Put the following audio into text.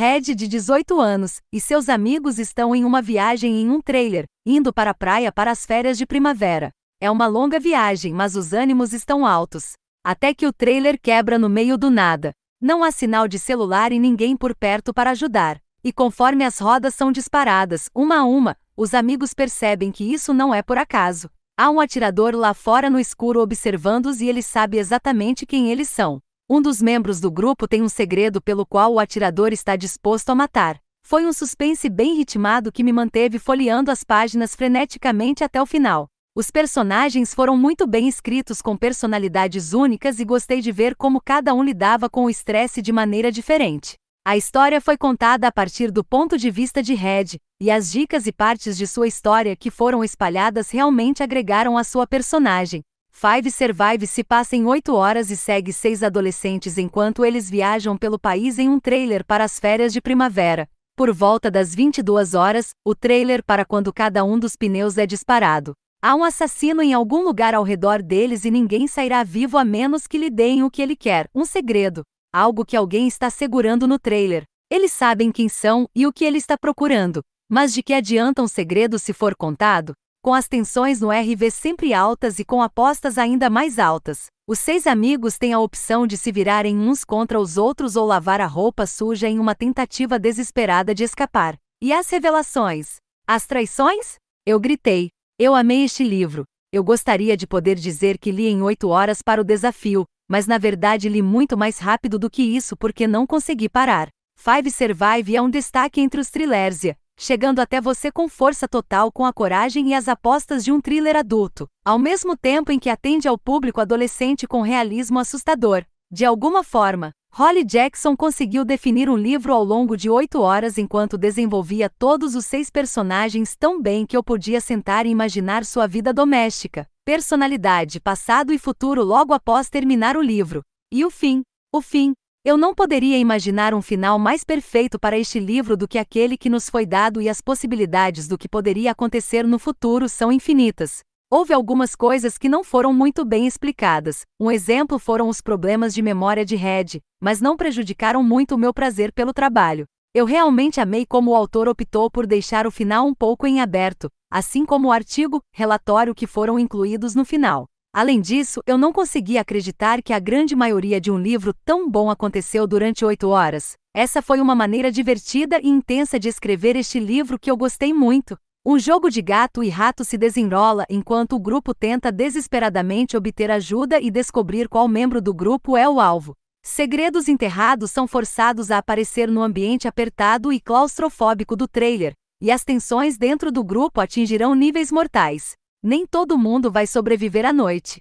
Red, de 18 anos, e seus amigos estão em uma viagem em um trailer, indo para a praia para as férias de primavera. É uma longa viagem, mas os ânimos estão altos. Até que o trailer quebra no meio do nada. Não há sinal de celular e ninguém por perto para ajudar. E conforme as rodas são disparadas, uma a uma, os amigos percebem que isso não é por acaso. Há um atirador lá fora no escuro observando-os e ele sabe exatamente quem eles são. Um dos membros do grupo tem um segredo pelo qual o atirador está disposto a matar. Foi um suspense bem ritmado que me manteve folheando as páginas freneticamente até o final. Os personagens foram muito bem escritos com personalidades únicas e gostei de ver como cada um lidava com o estresse de maneira diferente. A história foi contada a partir do ponto de vista de Red, e as dicas e partes de sua história que foram espalhadas realmente agregaram a sua personagem, Five Survive se passa em 8 horas e segue seis adolescentes enquanto eles viajam pelo país em um trailer para as férias de primavera. Por volta das 22 horas, o trailer para quando cada um dos pneus é disparado. Há um assassino em algum lugar ao redor deles e ninguém sairá vivo a menos que lhe deem o que ele quer, um segredo, algo que alguém está segurando no trailer. Eles sabem quem são e o que ele está procurando, mas de que adianta um segredo se for contado? Com as tensões no RV sempre altas e com apostas ainda mais altas, os seis amigos têm a opção de se virarem uns contra os outros ou lavar a roupa suja em uma tentativa desesperada de escapar. E as revelações? As traições? Eu gritei. Eu amei este livro. Eu gostaria de poder dizer que li em oito horas para o desafio, mas na verdade li muito mais rápido do que isso porque não consegui parar. Five Survive é um destaque entre os thrillers chegando até você com força total com a coragem e as apostas de um thriller adulto, ao mesmo tempo em que atende ao público adolescente com realismo assustador. De alguma forma, Holly Jackson conseguiu definir um livro ao longo de oito horas enquanto desenvolvia todos os seis personagens tão bem que eu podia sentar e imaginar sua vida doméstica, personalidade, passado e futuro logo após terminar o livro. E o fim. O fim, eu não poderia imaginar um final mais perfeito para este livro do que aquele que nos foi dado e as possibilidades do que poderia acontecer no futuro são infinitas. Houve algumas coisas que não foram muito bem explicadas. Um exemplo foram os problemas de memória de Red, mas não prejudicaram muito o meu prazer pelo trabalho. Eu realmente amei como o autor optou por deixar o final um pouco em aberto, assim como o artigo, relatório que foram incluídos no final. Além disso, eu não conseguia acreditar que a grande maioria de um livro tão bom aconteceu durante oito horas. Essa foi uma maneira divertida e intensa de escrever este livro que eu gostei muito. Um jogo de gato e rato se desenrola enquanto o grupo tenta desesperadamente obter ajuda e descobrir qual membro do grupo é o alvo. Segredos enterrados são forçados a aparecer no ambiente apertado e claustrofóbico do trailer, e as tensões dentro do grupo atingirão níveis mortais. Nem todo mundo vai sobreviver à noite.